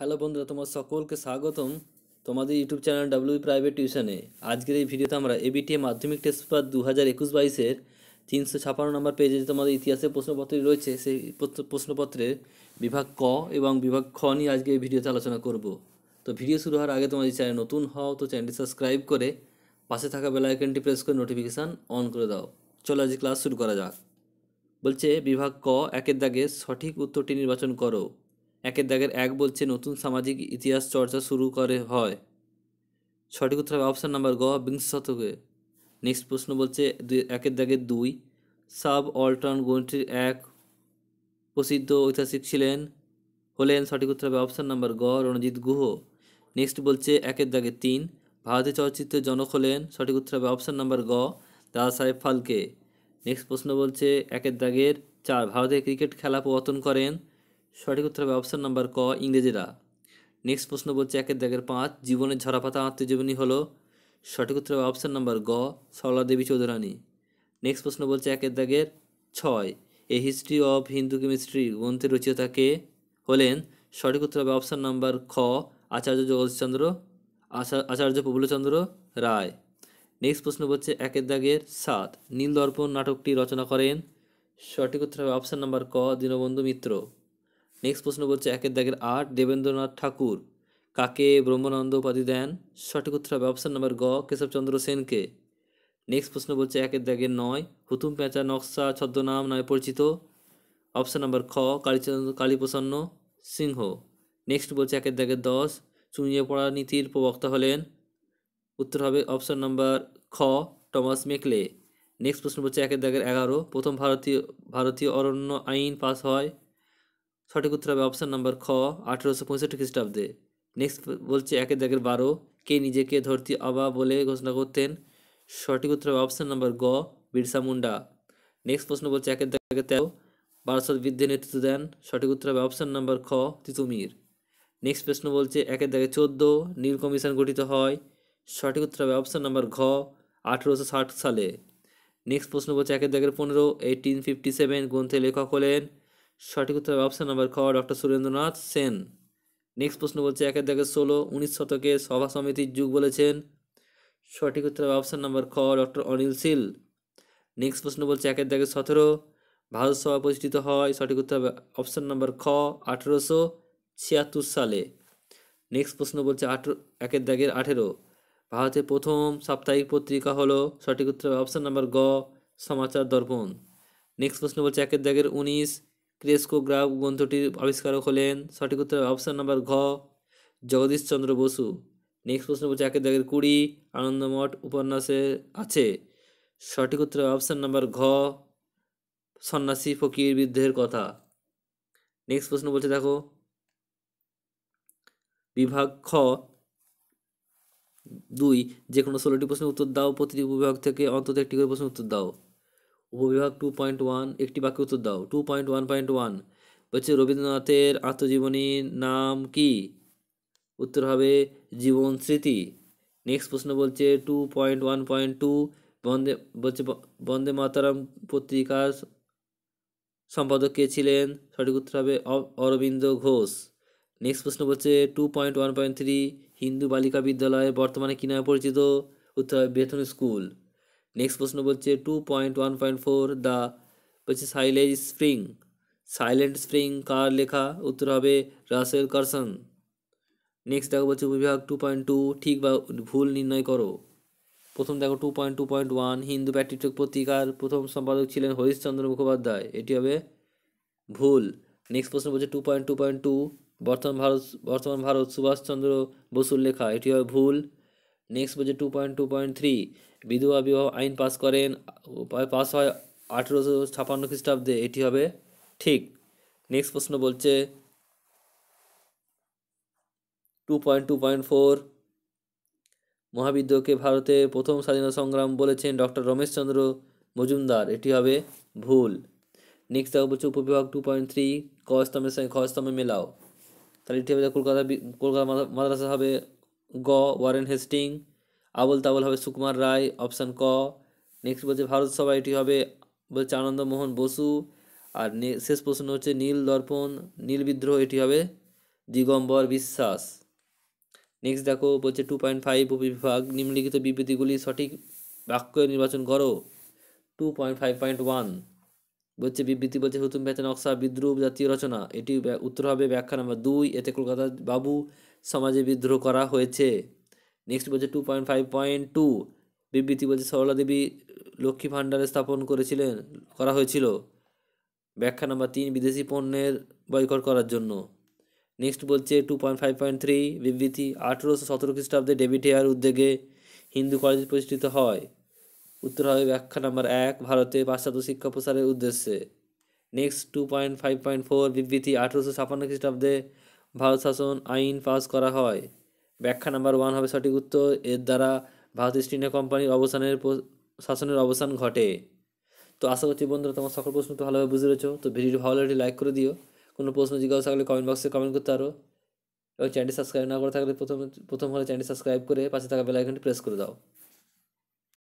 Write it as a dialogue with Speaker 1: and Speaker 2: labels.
Speaker 1: hello বন্ধুরা তোমার সকলকে স্বাগতম তোমাদের ইউটিউব চ্যানেল ডাব্লিউ প্রাইভেট টিউশনে আজকের এই ভিডিওতে আমরা এবিটিএ মাধ্যমিক টেস্ট পেপার দু হাজার একুশ বাইশের তিনশো ছাপান্ন নম্বর পেজে তোমাদের ইতিহাসের প্রশ্নপত্র রয়েছে সেই প্রশ্নপত্রের বিভাগ ক এবং বিভাগ খ নিয়ে আজকে এই ভিডিওতে আলোচনা করব তো ভিডিও শুরু হওয়ার আগে তোমাদের চ্যানেল নতুন হও তো চ্যানেলটি সাবস্ক্রাইব করে পাশে থাকা বেল আইকনটি প্রেস করে নোটিফিকেশান অন করে দাও চলো আজ ক্লাস শুরু করা যাক বলছে বিভাগ ক একের দাগে সঠিক উত্তরটি নির্বাচন করো একের দাগের এক বলছে নতুন সামাজিক ইতিহাস চর্চা শুরু করে হয় সঠিক উত্তর হবে অপশান নাম্বার গ বিংশ শতকে নেক্সট প্রশ্ন বলছে একের দাগের দুই সাব অল্টন গ্রন্থটির এক প্রসিদ্ধ ঐতিহাসিক ছিলেন হলেন সঠিক উত্তর হবে অপশান নাম্বার গ রণজিৎ গুহ নেক্সট বলছে একের দাগে তিন ভারতীয় চলচ্চিত্রের জনক হলেন সঠিক উত্তর হবে অপশান নাম্বার গ দাদা সাহেব ফালকে নেক্সট প্রশ্ন বলছে একের দাগের চার ভারতের ক্রিকেট খেলা প্রবর্তন করেন সঠিক উত্তর হবে অপশান নাম্বার ক ইংরেজিরা নেক্সট প্রশ্ন বলছে একের দাগের পাঁচ জীবনের ঝরাপাতা আত্মজীবনী হলো সঠিক উত্তর হবে অপশান নাম্বার গ সরলা দেবী চৌধুরানী নেক্সট প্রশ্ন বলছে একের দাগের ছয় a history of Hindu chemistry গ্রন্থের রচিয়তা কে হলেন সঠিক উত্তর হবে অপশান নাম্বার খ আচার্য জগদীশচন্দ্র আচার্য প্রবুলচন্দ্র রায় নেক্সট প্রশ্ন বলছে একের দাগের সাত নীল দর্পণ নাটকটি রচনা করেন সঠিক উত্তর হবে অপশান নাম্বার ক দীনবন্ধু মিত্র নেক্সট প্রশ্ন বলছে একের দাগের আট দেবেন্দ্রনাথ ঠাকুর কাকে ব্রহ্মানন্দ উপাধি দেন সঠিক উত্তর হবে অপশান নম্বর গ কেশবচন্দ্র সেনকে নেক্সট প্রশ্ন বলছে একের দাগের নয় হুতুম পেঁচা নকশা ছদ্মনাম নামে পরিচিত অপশান নম্বর খ কালীচন্দ্র কালীপ্রসন্ন সিংহ নেক্সট বলছে একের দাগের দশ চুঁয়ে পড়া নীতির প্রবক্তা হলেন উত্তর হবে অপশান নম্বর খ টমাস মেকলে নেক্সট প্রশ্ন বলছে একের দাগের এগারো প্রথম ভারতীয় ভারতীয় অরণ্য আইন পাস হয় সঠিক উত্তর হবে অপশান নাম্বার খ আঠেরোশো পঁয়ষট্টি খ্রিস্টাব্দে নেক্সট বলছে একের দাগের বারো কে নিজেকে ধরতি অবা বলে ঘোষণা করতেন সঠিক উত্তর হবে অপশান নাম্বার গ বিরসা মুন্ডা নেক্সট প্রশ্ন বলছে একের দাগের তেরো বারাসত বিদ্যে নেতৃত্ব দেন সঠিক উত্তর হবে অপশান নাম্বার খ তিতুমির নেক্সট প্রশ্ন বলছে একের দাগে চোদ্দ নীল কমিশন গঠিত হয় সঠিক উত্তর হবে অপশান নাম্বার ঘ আঠেরোশো ষাট সালে নেক্সট প্রশ্ন বলছে একের দাগের পনেরো এইটিন ফিফটি সেভেন গ্রন্থে লেখক হলেন সঠিক উত্তর হবে অপশান নাম্বার খ ডক্টর সুরেন্দ্রনাথ সেন নেক্সট প্রশ্ন বলছে একের দেখে ষোলো উনিশ শতকে সভা সমিতির যুগ বলেছেন সঠিক উত্তর হবে অপশান নাম্বার খ ডক্টর অনিল সিল নেক্সট প্রশ্ন বলছে একের দেখে সতেরো ভারত সভা প্রতিষ্ঠিত হয় সঠিক উত্তর হবে অপশান নাম্বার খ আঠেরোশো ছিয়াত্তর সালে নেক্সট প্রশ্ন বলছে আঠেরো একের দাগের আঠেরো ভারতের প্রথম সাপ্তাহিক পত্রিকা হলো সঠিক উত্তর অপশান নাম্বার গ সমাচার দর্পণ নেক্সট প্রশ্ন বলছে একের দাগের উনিশ ক্রেস্কো গ্রাফ গ্রন্থটির আবিষ্কারক হলেন সঠিক উত্তর অপশান নাম্বার ঘ জগদীশচন্দ্র বসু নেক্সট প্রশ্ন বলছে একের দাগের কুড়ি আনন্দমঠ উপন্যাসে আছে সঠিক উত্তর অপশান নাম্বার ঘ সন্ন্যাসী ফকির বিদ্রোহের কথা নেক্সট প্রশ্ন বলছে দেখো বিভাগ খ দুই যে কোনো ষোলোটি প্রশ্নের উত্তর দাও প্রতিটি বিভাগ থেকে অন্তত একটি করে প্রশ্নের উত্তর দাও উপবিভাগ টু পয়েন্ট ওয়ান একটি বাক্য উত্তর দাও two point one point one বলছে রবীন্দ্রনাথের আত্মজীবনীর নাম কি উত্তর হবে জীবন স্মৃতি নেক্সট প্রশ্ন বলছে two point one point two Bande বলছে বন্দে মাতারাম পত্রিকার সম্পাদক কে ছিলেন সঠিক উত্তর হবে অরবিন্দ ঘোষ নেক্সট প্রশ্ন বলছে two point one point three Hindu Balika Vidyalaya বর্তমানে কী নামে পরিচিত উত্তর হবে বেতন স্কুল নেক্সট প্রশ্ন বলছে two point one point four the বলছে সাইলেজ স্প্রিং সাইলেন্ট স্প্রিং কার লেখা উত্তর হবে রাসেল কারসন নেক্সট দেখো বলছে বিভাগ টু পয়েন্ট টু ঠিক বা ভুল নির্ণয় করো প্রথম দেখো two point two point one Hindu Patrick পত্রিকার প্রথম সম্পাদক ছিলেন হরিশচন্দ্র মুখোপাধ্যায় এটি হবে ভুল নেক্সট প্রশ্ন বলছে two point two point two বর্তমান ভারত বর্তমান ভারত সুভাষচন্দ্র বসুর লেখা এটি হবে ভুল নেক্সট বছর two point two point three বিধবা বিবাহ আইন পাস করেন পাস হয় আঠেরোশো ছাপান্ন খ্রিস্টাব্দে এটি হবে ঠিক নেক্সট প্রশ্ন বলছে two point two point four মহাবিদ্যকে ভারতে প্রথম স্বাধীনতা সংগ্রাম বলেছেন ডক্টর রমেশচন্দ্র মজুমদার এটি হবে ভুল নেক্সট দেখা বলছে উপবিভাগ টু পয়েন্ট থ্রি ক স্তম্ভের সঙ্গে খ স্তম্ভে মেলাও তাহলে এটি হবে কলকাতা কলকাতা মাদ্রাসা হবে গ ওয়ারেন হেস্টিং আবল তাবল হবে সুকুমার রায় অপশান ক নেক্সট বলছে ভারত সভা এটি হবে বলছে আনন্দমোহন বসু আর শেষ প্রশ্ন হচ্ছে নীল দর্পণ নীল বিদ্রোহ এটি হবে দিগম্বর বিশ্বাস নেক্সট দেখো বলছে টু পয়েন্ট ফাইভ বিভাগ নিম্নলিখিত বিবৃতিগুলি সঠিক বাক্য নির্বাচন করো two point five point one বলছে বিবৃতি বলছে হুতুম বেতন নকশা বিদ্রুপ জাতীয় রচনা এটি উত্তর হবে ব্যাখ্যা নাম্বার দুই এতে কলকাতার বাবু সমাজে বিদ্রোহ করা হয়েছে নেক্সট বলছে two point five point two বিবৃতি বলছে সরলা দেবী লক্ষ্মী ভাণ্ডারে স্থাপন করেছিলেন করা হয়েছিল ব্যাখ্যা নাম্বার তিন বিদেশি পণ্যের বয়কট করার জন্য নেক্সট বলছে two point five point three বিবৃতি আঠেরোশো সতেরো খ্রিস্টাব্দে ডেভিড হেয়ার উদ্যোগে হিন্দু কলেজ প্রতিষ্ঠিত হয় উত্তর হবে ব্যাখ্যা নাম্বার এক ভারতে পাশ্চাত্য শিক্ষা প্রসারের উদ্দেশ্যে next two point five point four বিবৃতি আঠেরোশো ছাপান্ন খ্রিস্টাব্দে ভারত শাসন আইন পাস করা হয় ব্যাখ্যা নাম্বার ওয়ান হবে সঠিক উত্তর এর দ্বারা ভারত ইস্ট ইন্ডিয়া কোম্পানির অবসানের শাসনের অবসান ঘটে তো আশা করছি বন্ধুরা তোমার সকল প্রশ্ন তো ভালোভাবে বুঝে রয়েছো তো ভিডিওটি ভালো লাগলে লাইক করে দিও কোনো প্রশ্ন জিজ্ঞাসা থাকলে কমেন্ট বক্সে কমেন্ট করতে পারো এবং চ্যানেলটি সাবস্ক্রাইব না করে থাকলে প্রথম প্রথম হলে চ্যানেলটি সাবস্ক্রাইব করে পাশে থাকা বেলাইকনটি প্রেস করে দাও